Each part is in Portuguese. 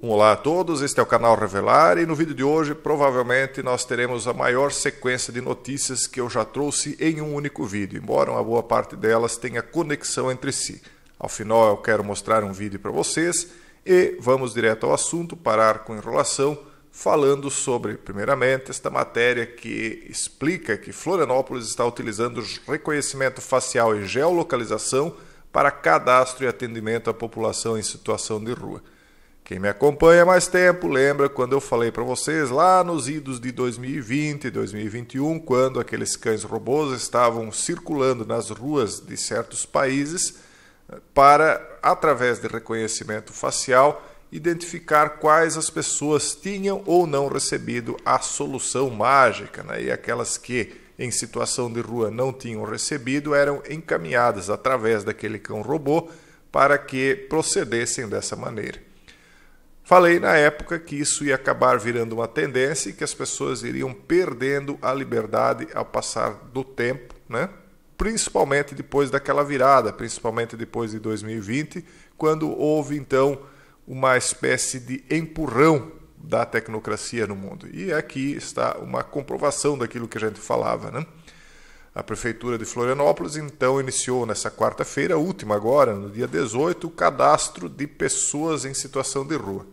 Olá a todos, este é o canal Revelar e no vídeo de hoje provavelmente nós teremos a maior sequência de notícias que eu já trouxe em um único vídeo, embora uma boa parte delas tenha conexão entre si. Ao final eu quero mostrar um vídeo para vocês e vamos direto ao assunto, parar com enrolação, falando sobre, primeiramente, esta matéria que explica que Florianópolis está utilizando reconhecimento facial e geolocalização para cadastro e atendimento à população em situação de rua. Quem me acompanha mais tempo lembra quando eu falei para vocês lá nos idos de 2020 e 2021, quando aqueles cães robôs estavam circulando nas ruas de certos países eh, para, através de reconhecimento facial, identificar quais as pessoas tinham ou não recebido a solução mágica, né? e aquelas que em situação de rua não tinham recebido eram encaminhadas através daquele cão robô para que procedessem dessa maneira. Falei na época que isso ia acabar virando uma tendência e que as pessoas iriam perdendo a liberdade ao passar do tempo, né? principalmente depois daquela virada, principalmente depois de 2020, quando houve então uma espécie de empurrão da tecnocracia no mundo. E aqui está uma comprovação daquilo que a gente falava, né? A prefeitura de Florianópolis então iniciou nessa quarta-feira, última agora, no dia 18, o cadastro de pessoas em situação de rua.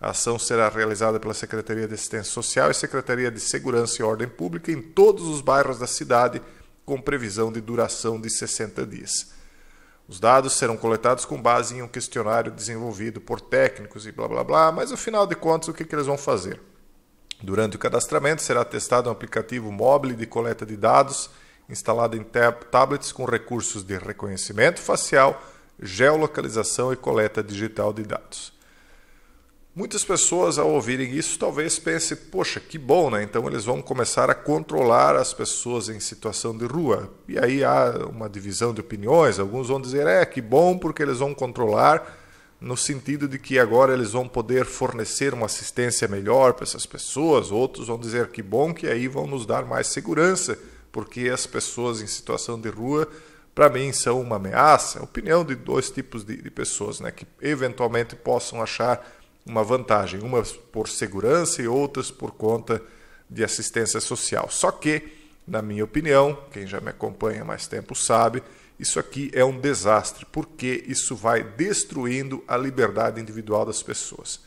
A ação será realizada pela Secretaria de Assistência Social e Secretaria de Segurança e Ordem Pública em todos os bairros da cidade, com previsão de duração de 60 dias. Os dados serão coletados com base em um questionário desenvolvido por técnicos e blá blá blá, mas afinal de contas, o que, que eles vão fazer? Durante o cadastramento, será testado um aplicativo móvel de coleta de dados instalado em tablets com recursos de reconhecimento facial, geolocalização e coleta digital de dados. Muitas pessoas, ao ouvirem isso, talvez pensem: poxa, que bom, né? Então eles vão começar a controlar as pessoas em situação de rua. E aí há uma divisão de opiniões. Alguns vão dizer: é, que bom, porque eles vão controlar, no sentido de que agora eles vão poder fornecer uma assistência melhor para essas pessoas. Outros vão dizer: que bom, que aí vão nos dar mais segurança, porque as pessoas em situação de rua para mim são uma ameaça. É opinião de dois tipos de, de pessoas, né, que eventualmente possam achar uma vantagem, umas por segurança e outras por conta de assistência social. Só que, na minha opinião, quem já me acompanha há mais tempo sabe, isso aqui é um desastre, porque isso vai destruindo a liberdade individual das pessoas.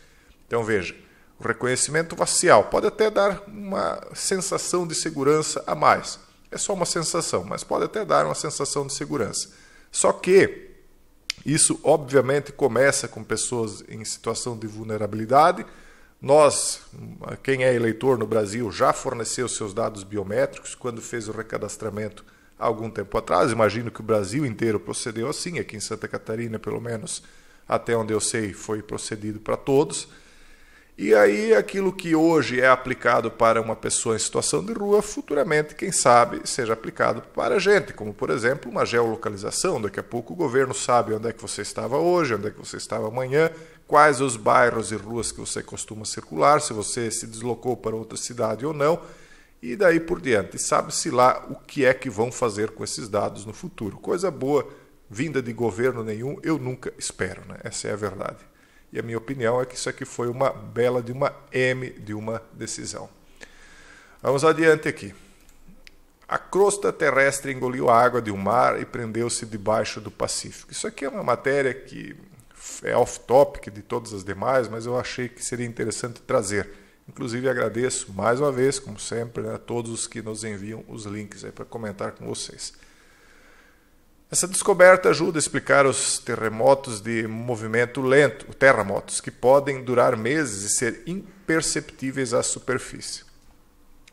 Então veja, o reconhecimento facial pode até dar uma sensação de segurança a mais. É só uma sensação, mas pode até dar uma sensação de segurança. Só que isso, obviamente, começa com pessoas em situação de vulnerabilidade. Nós, quem é eleitor no Brasil, já forneceu seus dados biométricos quando fez o recadastramento há algum tempo atrás. Imagino que o Brasil inteiro procedeu assim, aqui em Santa Catarina, pelo menos, até onde eu sei, foi procedido para todos. E aí, aquilo que hoje é aplicado para uma pessoa em situação de rua, futuramente, quem sabe, seja aplicado para a gente, como por exemplo uma geolocalização. Daqui a pouco o governo sabe onde é que você estava hoje, onde é que você estava amanhã, quais os bairros e ruas que você costuma circular, se você se deslocou para outra cidade ou não, e daí por diante. Sabe-se lá o que é que vão fazer com esses dados no futuro. Coisa boa vinda de governo nenhum, eu nunca espero, né? Essa é a verdade. E a minha opinião é que isso aqui foi uma bela de uma M de uma decisão. Vamos adiante aqui. A crosta terrestre engoliu a água de um mar e prendeu-se debaixo do Pacífico. Isso aqui é uma matéria que é off-topic de todas as demais, mas eu achei que seria interessante trazer. Inclusive agradeço mais uma vez, como sempre, né, a todos os que nos enviam os links para comentar com vocês. Essa descoberta ajuda a explicar os terremotos de movimento lento, terremotos, que podem durar meses e ser imperceptíveis à superfície.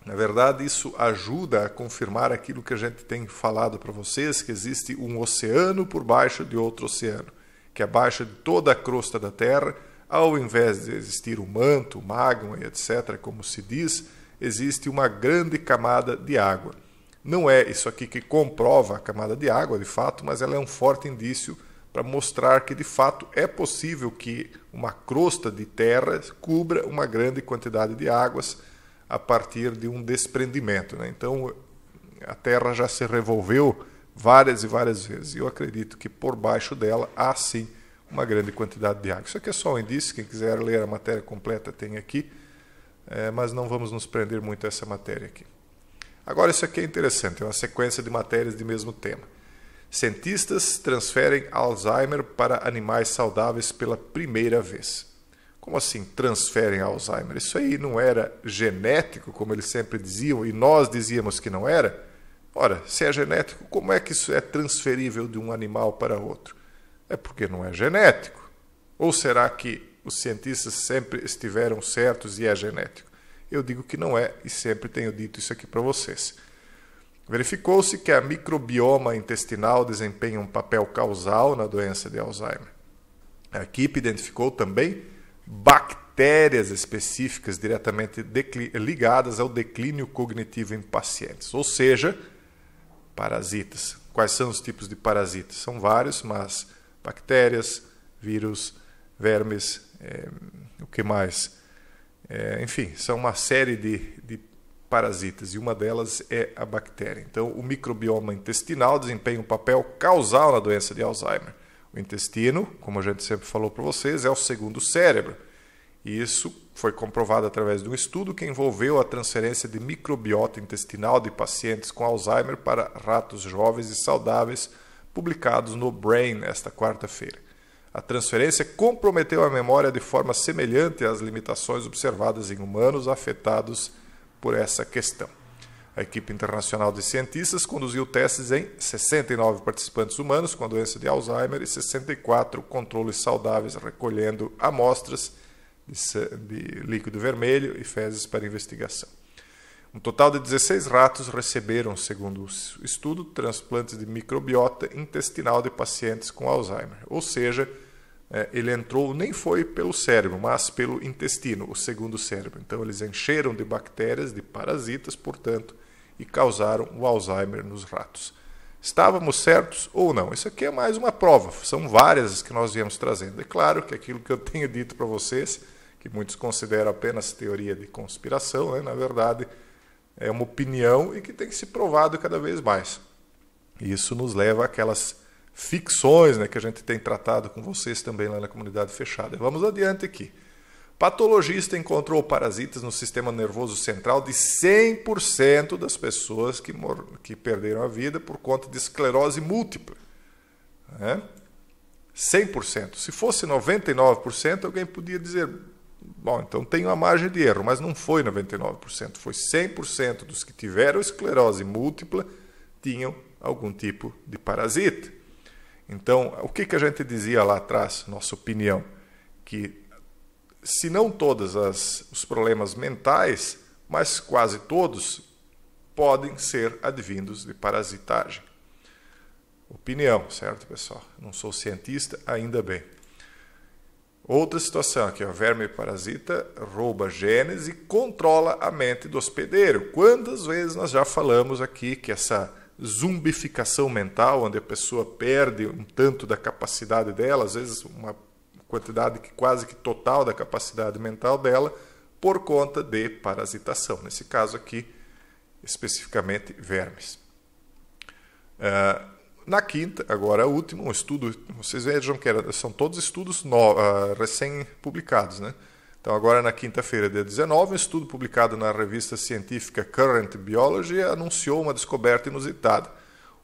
Na verdade, isso ajuda a confirmar aquilo que a gente tem falado para vocês, que existe um oceano por baixo de outro oceano, que é abaixo de toda a crosta da Terra, ao invés de existir o manto, o magma etc., como se diz, existe uma grande camada de água. Não é isso aqui que comprova a camada de água, de fato, mas ela é um forte indício para mostrar que de fato é possível que uma crosta de terra cubra uma grande quantidade de águas a partir de um desprendimento. Né? Então a terra já se revolveu várias e várias vezes. E eu acredito que por baixo dela há sim uma grande quantidade de água. Isso aqui é só um indício, quem quiser ler a matéria completa tem aqui, é, mas não vamos nos prender muito a essa matéria aqui. Agora, isso aqui é interessante, é uma sequência de matérias de mesmo tema. Cientistas transferem Alzheimer para animais saudáveis pela primeira vez. Como assim transferem Alzheimer? Isso aí não era genético, como eles sempre diziam, e nós dizíamos que não era? Ora, se é genético, como é que isso é transferível de um animal para outro? É porque não é genético. Ou será que os cientistas sempre estiveram certos e é genético? Eu digo que não é e sempre tenho dito isso aqui para vocês. Verificou-se que a microbioma intestinal desempenha um papel causal na doença de Alzheimer. A equipe identificou também bactérias específicas diretamente ligadas ao declínio cognitivo em pacientes, ou seja, parasitas. Quais são os tipos de parasitas? São vários, mas bactérias, vírus, vermes, é, o que mais? É, enfim, são uma série de, de parasitas e uma delas é a bactéria. Então, o microbioma intestinal desempenha um papel causal na doença de Alzheimer. O intestino, como a gente sempre falou para vocês, é o segundo cérebro. E isso foi comprovado através de um estudo que envolveu a transferência de microbiota intestinal de pacientes com Alzheimer para ratos jovens e saudáveis, publicados no Brain esta quarta-feira. A transferência comprometeu a memória de forma semelhante às limitações observadas em humanos afetados por essa questão. A equipe internacional de cientistas conduziu testes em 69 participantes humanos com a doença de Alzheimer e 64 controles saudáveis, recolhendo amostras de líquido vermelho e fezes para investigação. Um total de 16 ratos receberam, segundo o estudo, transplantes de microbiota intestinal de pacientes com Alzheimer. Ou seja, é, ele entrou nem foi pelo cérebro, mas pelo intestino, o segundo cérebro. Então, eles encheram de bactérias, de parasitas, portanto, e causaram o Alzheimer nos ratos. Estávamos certos ou não? Isso aqui é mais uma prova, são várias as que nós viemos trazendo. É claro que aquilo que eu tenho dito para vocês, que muitos consideram apenas teoria de conspiração, né? na verdade é uma opinião e que tem que ser provado cada vez mais. Isso nos leva àquelas ficções né, que a gente tem tratado com vocês também lá na comunidade fechada. Vamos adiante aqui. Patologista encontrou parasitas no sistema nervoso central de 100% das pessoas que, que perderam a vida por conta de esclerose múltipla. Né? 100%. Se fosse 99%, alguém podia dizer, Bom, então tem uma margem de erro, mas não foi 99%, foi 100% dos que tiveram esclerose múltipla tinham algum tipo de parasita. Então, o que, que a gente dizia lá atrás, nossa opinião? Que se não todos os problemas mentais, mas quase todos, podem ser advindos de parasitagem. Opinião, certo, pessoal? Não sou cientista, ainda bem. Outra situação aqui, o verme parasita rouba genes e controla a mente do hospedeiro. Quantas vezes nós já falamos aqui que essa zumbificação mental, onde a pessoa perde um tanto da capacidade dela, às vezes uma quantidade que quase que total da capacidade mental dela, por conta de parasitação. Nesse caso aqui, especificamente vermes. Uh, na quinta, agora último, um estudo, vocês vejam que era, são todos estudos uh, recém-publicados, né? Então, agora na quinta-feira, dia 19, um estudo publicado na revista científica Current Biology anunciou uma descoberta inusitada.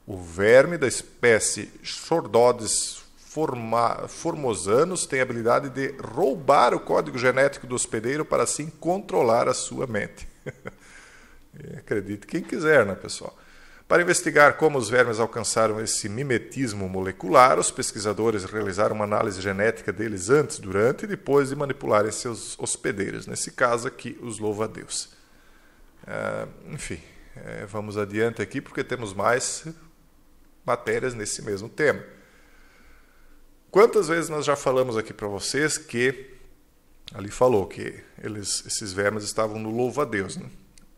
O verme da espécie Chordodes formosanus formosanos tem a habilidade de roubar o código genético do hospedeiro para assim controlar a sua mente. Acredite quem quiser, né, pessoal? Para investigar como os vermes alcançaram esse mimetismo molecular, os pesquisadores realizaram uma análise genética deles antes, durante e depois de manipularem seus hospedeiros. Nesse caso aqui, os louva-a-Deus. Ah, enfim, é, vamos adiante aqui porque temos mais matérias nesse mesmo tema. Quantas vezes nós já falamos aqui para vocês que ali falou que eles, esses vermes estavam no louva-a-Deus, né?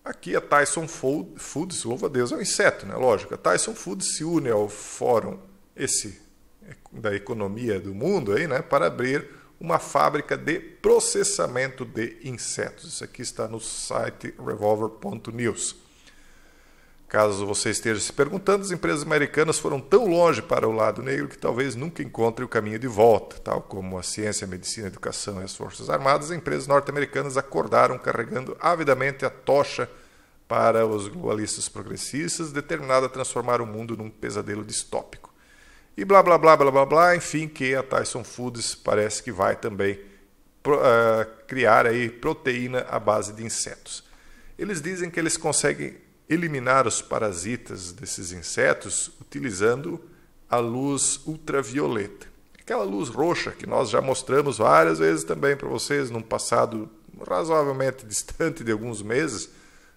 Aqui a é Tyson Foods, louva a Deus, é um inseto, né? Lógico. A é Tyson Foods se une ao fórum esse da economia do mundo aí, né, para abrir uma fábrica de processamento de insetos. Isso aqui está no site revolver.news. Caso você esteja se perguntando, as empresas americanas foram tão longe para o lado negro que talvez nunca encontrem o caminho de volta. Tal como a ciência, a medicina, a educação e as forças armadas, as empresas norte-americanas acordaram carregando avidamente a tocha para os globalistas progressistas, determinada a transformar o mundo num pesadelo distópico. E blá blá blá blá blá blá, enfim, que a Tyson Foods parece que vai também eh, criar aí proteína à base de insetos. Eles dizem que eles conseguem eliminar os parasitas desses insetos utilizando a luz ultravioleta. Aquela luz roxa que nós já mostramos várias vezes também para vocês num passado razoavelmente distante de alguns meses,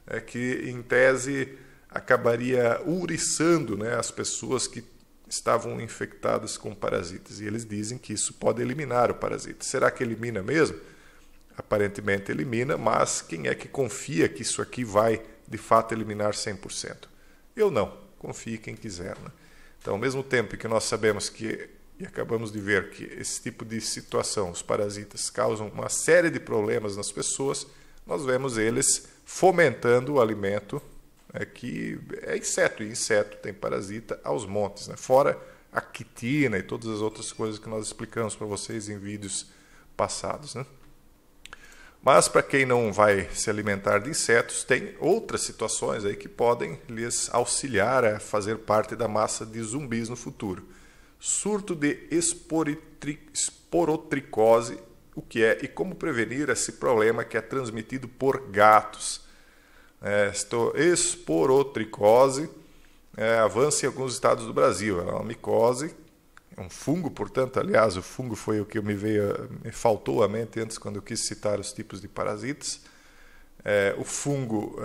é que, em tese, acabaria uriçando né, as pessoas que estavam infectadas com parasitas. E eles dizem que isso pode eliminar o parasita. Será que elimina mesmo? Aparentemente elimina, mas quem é que confia que isso aqui vai de fato eliminar 100%? Eu não. Confie quem quiser. Né? Então, ao mesmo tempo que nós sabemos que, e acabamos de ver que esse tipo de situação, os parasitas causam uma série de problemas nas pessoas, nós vemos eles fomentando o alimento é que é inseto, e inseto tem parasita aos montes, né? fora a quitina e todas as outras coisas que nós explicamos para vocês em vídeos passados. Né? Mas para quem não vai se alimentar de insetos, tem outras situações aí que podem lhes auxiliar a fazer parte da massa de zumbis no futuro. Surto de esporotricose o que é e como prevenir esse problema que é transmitido por gatos. É, esporotricose é, avança em alguns estados do Brasil. É uma micose, é um fungo, portanto, aliás, o fungo foi o que me veio, me faltou à mente antes quando eu quis citar os tipos de parasitas. É, o fungo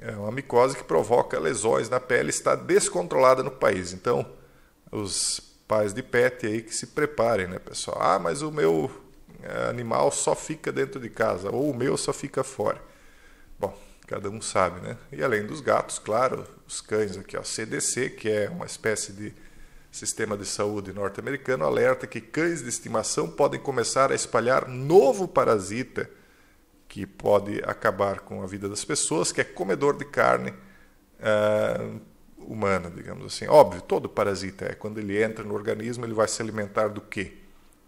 é, é uma micose que provoca lesões na pele, está descontrolada no país. Então, os pais de pet aí que se preparem, né, pessoal? Ah, mas o meu é, animal só fica dentro de casa, ou o meu só fica fora. Bom, cada um sabe, né? E além dos gatos, claro, os cães aqui, ó, CDC, que é uma espécie de sistema de saúde norte-americano, alerta que cães de estimação podem começar a espalhar novo parasita que pode acabar com a vida das pessoas, que é comedor de carne uh, humana, digamos assim. Óbvio, todo parasita é. Quando ele entra no organismo, ele vai se alimentar do quê?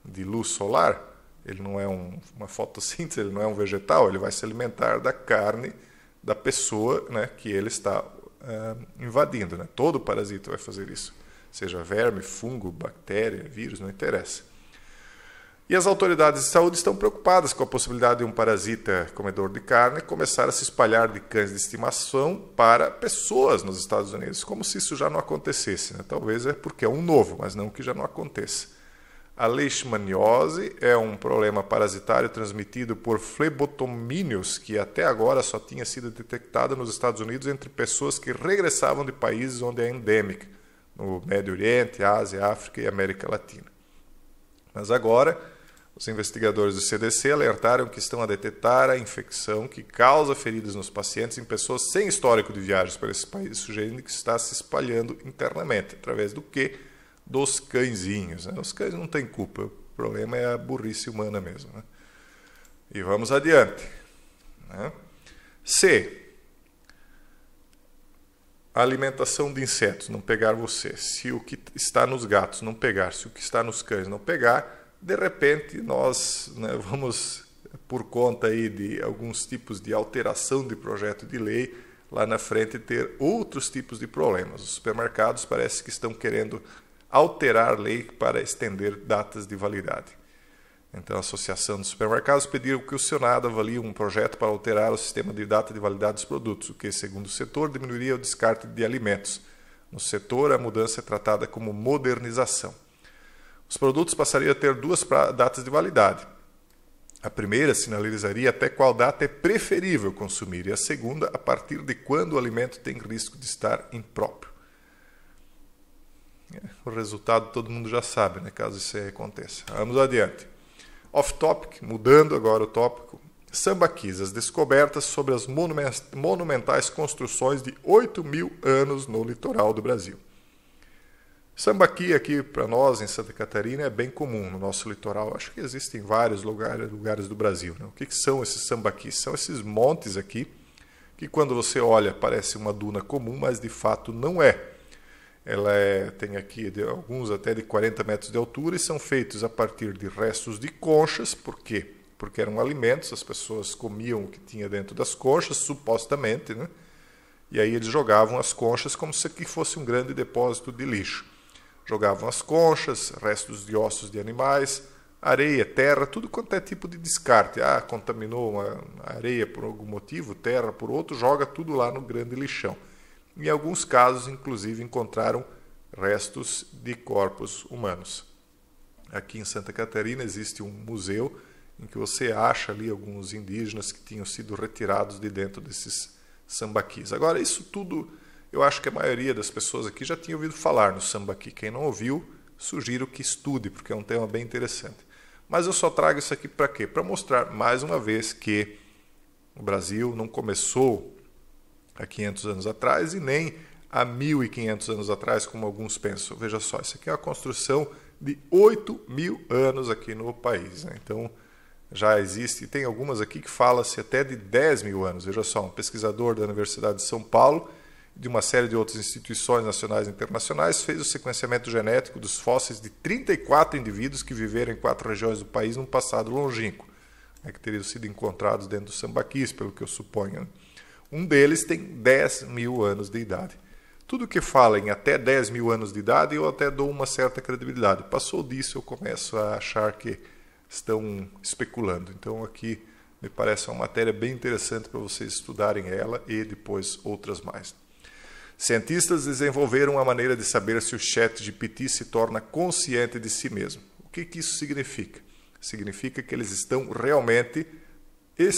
De luz solar? Ele não é um, uma fotossíntese, ele não é um vegetal, ele vai se alimentar da carne da pessoa né, que ele está uh, invadindo. Né? Todo parasita vai fazer isso, seja verme, fungo, bactéria, vírus, não interessa. E as autoridades de saúde estão preocupadas com a possibilidade de um parasita comedor de carne começar a se espalhar de cães de estimação para pessoas nos Estados Unidos, como se isso já não acontecesse. Né? Talvez é porque é um novo, mas não que já não aconteça. A leishmaniose é um problema parasitário transmitido por flebotomíneos que até agora só tinha sido detectada nos Estados Unidos entre pessoas que regressavam de países onde é endêmica, no Médio Oriente, Ásia, África e América Latina. Mas agora, os investigadores do CDC alertaram que estão a detectar a infecção que causa feridas nos pacientes em pessoas sem histórico de viagens para esses países, sugerindo que está se espalhando internamente, através do que dos cãezinhos. Né? Os cães não têm culpa, o problema é a burrice humana mesmo. Né? E vamos adiante. Né? C. A alimentação de insetos não pegar você. Se o que está nos gatos não pegar, se o que está nos cães não pegar, de repente nós né, vamos, por conta aí de alguns tipos de alteração de projeto de lei, lá na frente ter outros tipos de problemas. Os supermercados parece que estão querendo alterar lei para estender datas de validade. Então, a Associação dos Supermercados pediu que o Senado avalie um projeto para alterar o sistema de data de validade dos produtos, o que, segundo o setor, diminuiria o descarte de alimentos. No setor, a mudança é tratada como modernização. Os produtos passariam a ter duas datas de validade. A primeira sinalizaria até qual data é preferível consumir, e a segunda, a partir de quando o alimento tem risco de estar impróprio. O resultado todo mundo já sabe, né, caso isso aconteça. Vamos adiante. Off topic, mudando agora o tópico. Sambaquis, as descobertas sobre as monumentais construções de 8 mil anos no litoral do Brasil. Sambaqui aqui para nós em Santa Catarina é bem comum no nosso litoral. Acho que existem vários lugares, lugares do Brasil. Né? O que, que, são esses sambaquis? São esses montes aqui que quando você olha parece uma duna comum, mas de fato não é. Ela é, tem aqui de, alguns até de 40 metros de altura e são feitos a partir de restos de conchas, por quê? Porque eram alimentos, as pessoas comiam o que tinha dentro das conchas, supostamente, né? E aí eles jogavam as conchas como se aqui fosse um grande depósito de lixo. Jogavam as conchas, restos de ossos de animais, areia, terra, tudo quanto é tipo de descarte. Ah, contaminou uma areia por algum motivo, terra por outro, joga tudo lá no grande lixão. Em alguns casos, inclusive, encontraram restos de corpos humanos. Aqui em Santa Catarina existe um museu em que você acha ali alguns indígenas que tinham sido retirados de dentro desses sambaquis. Agora, isso tudo, eu acho que a maioria das pessoas aqui já tinha ouvido falar no sambaqui. Quem não ouviu, sugiro que estude, porque é um tema bem interessante. Mas eu só trago isso aqui para quê? Para mostrar mais uma vez que o Brasil não começou há 500 anos atrás e nem há 1.500 anos atrás, como alguns pensam. Veja só, isso aqui é uma construção de 8 mil anos aqui no país. Né? Então, já existe, tem algumas aqui que fala-se até de 10 mil anos. Veja só, um pesquisador da Universidade de São Paulo de uma série de outras instituições nacionais e internacionais, fez o sequenciamento genético dos fósseis de 34 indivíduos que viveram em quatro regiões do país num passado longínquo, né, que teriam sido encontrados dentro do sambaquis, pelo que eu suponho. Né? Um deles tem 10 mil anos de idade. Tudo que fala em até 10 mil anos de idade, eu até dou uma certa credibilidade. Passou disso, eu começo a achar que estão especulando. Então, aqui me parece uma matéria bem interessante para vocês estudarem ela e depois outras mais. Cientistas desenvolveram a maneira de saber se o chat GPT se torna consciente de si mesmo. O que, que isso significa? Significa que eles estão realmente é,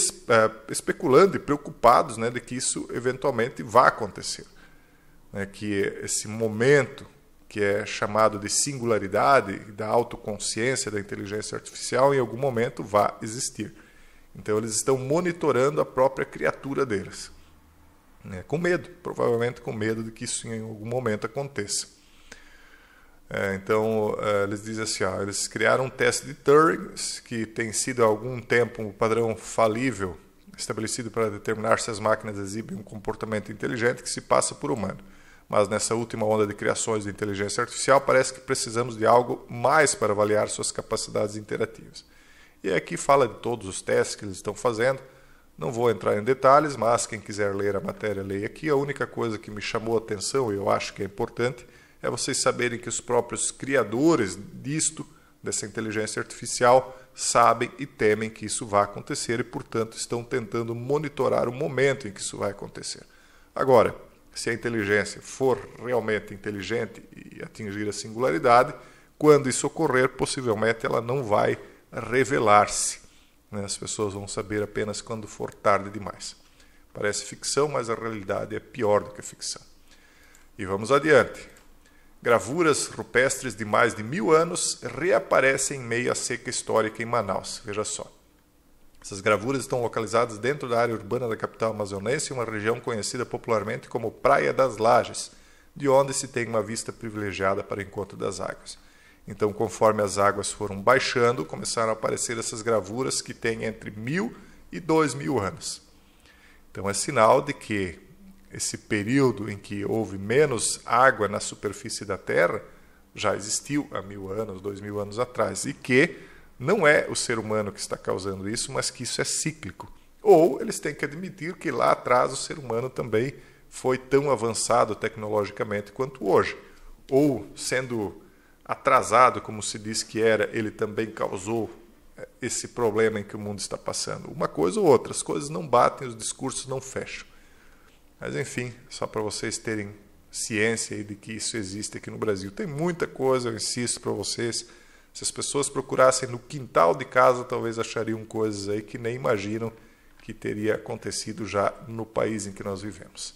especulando e preocupados né, de que isso eventualmente vá acontecer. Né, que esse momento que é chamado de singularidade, da autoconsciência da inteligência artificial, em algum momento vá existir. Então, eles estão monitorando a própria criatura deles. Né, com medo, provavelmente com medo de que isso em algum momento aconteça. É, então, é, eles dizem assim: ó, eles criaram um teste de Turing, que tem sido há algum tempo um padrão falível estabelecido para determinar se as máquinas exibem um comportamento inteligente que se passa por humano. Mas nessa última onda de criações de inteligência artificial, parece que precisamos de algo mais para avaliar suas capacidades interativas. E aqui fala de todos os testes que eles estão fazendo. Não vou entrar em detalhes, mas quem quiser ler a matéria, leia aqui. A única coisa que me chamou a atenção e eu acho que é importante é vocês saberem que os próprios criadores disto, dessa inteligência artificial, sabem e temem que isso vá acontecer e, portanto, estão tentando monitorar o momento em que isso vai acontecer. Agora, se a inteligência for realmente inteligente e atingir a singularidade, quando isso ocorrer, possivelmente ela não vai revelar-se. Né? As pessoas vão saber apenas quando for tarde demais. Parece ficção, mas a realidade é pior do que a ficção. E vamos adiante. Gravuras rupestres de mais de mil anos reaparecem em meio à seca histórica em Manaus. Veja só. Essas gravuras estão localizadas dentro da área urbana da capital amazonense, uma região conhecida popularmente como Praia das Lajes, de onde se tem uma vista privilegiada para o encontro das águas. Então, conforme as águas foram baixando, começaram a aparecer essas gravuras que têm entre mil e dois mil anos. Então, é sinal de que esse período em que houve menos água na superfície da Terra já existiu há mil anos, dois mil anos atrás, e que não é o ser humano que está causando isso, mas que isso é cíclico. Ou eles têm que admitir que lá atrás o ser humano também foi tão avançado tecnologicamente quanto hoje. Ou, sendo atrasado, como se diz que era, ele também causou eh, esse problema em que o mundo está passando. Uma coisa ou outra, as coisas não batem, os discursos não fecham. Mas enfim, só para vocês terem ciência de que isso existe aqui no Brasil. Tem muita coisa, eu insisto para vocês. Se as pessoas procurassem no quintal de casa, talvez achariam coisas aí que nem imaginam que teria acontecido já no país em que nós vivemos.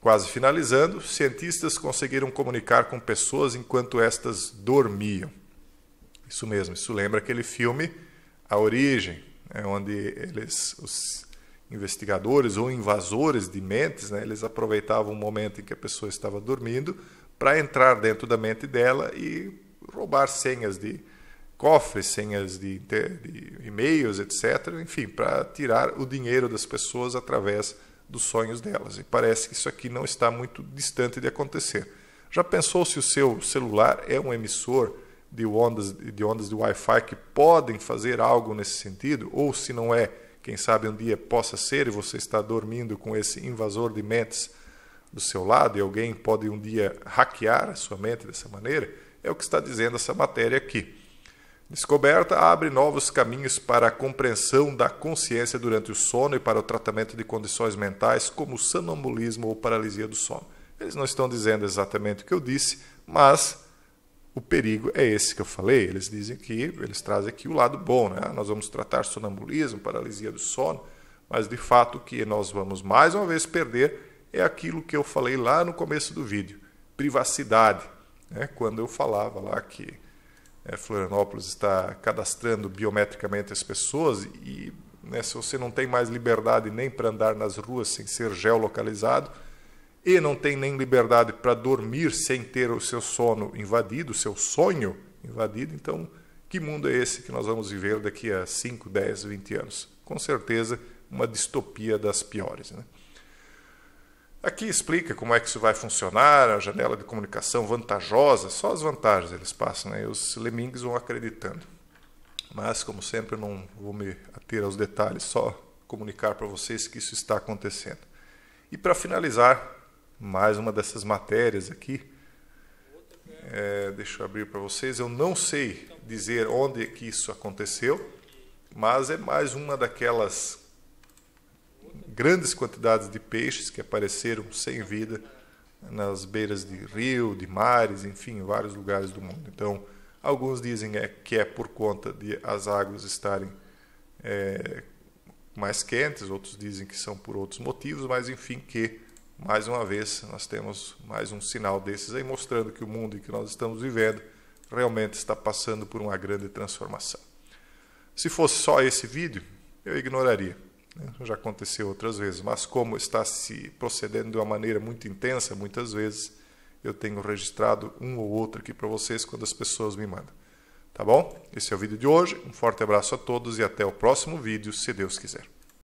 Quase finalizando, cientistas conseguiram comunicar com pessoas enquanto estas dormiam. Isso mesmo, isso lembra aquele filme A Origem, né, onde eles, os, investigadores ou invasores de mentes, né? eles aproveitavam o momento em que a pessoa estava dormindo para entrar dentro da mente dela e roubar senhas de cofres, senhas de, de e-mails, etc. Enfim, para tirar o dinheiro das pessoas através dos sonhos delas. E parece que isso aqui não está muito distante de acontecer. Já pensou se o seu celular é um emissor de ondas de, ondas de Wi-Fi que podem fazer algo nesse sentido? Ou se não é, quem sabe um dia possa ser e você está dormindo com esse invasor de mentes do seu lado e alguém pode um dia hackear a sua mente dessa maneira, é o que está dizendo essa matéria aqui. Descoberta abre novos caminhos para a compreensão da consciência durante o sono e para o tratamento de condições mentais como sonambulismo ou paralisia do sono. Eles não estão dizendo exatamente o que eu disse, mas o perigo é esse que eu falei. Eles dizem que eles trazem aqui o lado bom, né? Ah, nós vamos tratar sonambulismo, paralisia do sono, mas de fato o que nós vamos mais uma vez perder é aquilo que eu falei lá no começo do vídeo, privacidade, né? Quando eu falava lá que é, Florianópolis está cadastrando biometricamente as pessoas e né, se você não tem mais liberdade nem para andar nas ruas sem ser geolocalizado, e não tem nem liberdade para dormir sem ter o seu sono invadido, o seu sonho invadido, então que mundo é esse que nós vamos viver daqui a 5, 10, 20 anos? Com certeza, uma distopia das piores. Né? Aqui explica como é que isso vai funcionar, a janela de comunicação vantajosa, só as vantagens eles passam, né? os lemingues vão acreditando. Mas, como sempre, eu não vou me ater aos detalhes, só comunicar para vocês que isso está acontecendo. E para finalizar, mais uma dessas matérias aqui. É, deixa eu abrir para vocês. Eu não sei dizer onde é que isso aconteceu, mas é mais uma daquelas grandes quantidades de peixes que apareceram sem vida nas beiras de rio, de mares, enfim, em vários lugares do mundo. Então, alguns dizem é que é por conta de as águas estarem é, mais quentes, outros dizem que são por outros motivos, mas enfim que mais uma vez, nós temos mais um sinal desses aí mostrando que o mundo em que nós estamos vivendo realmente está passando por uma grande transformação. Se fosse só esse vídeo, eu ignoraria. Né? Então, já aconteceu outras vezes, mas como está se procedendo de uma maneira muito intensa, muitas vezes eu tenho registrado um ou outro aqui para vocês quando as pessoas me mandam. Tá bom? Esse é o vídeo de hoje. Um forte abraço a todos e até o próximo vídeo, se Deus quiser.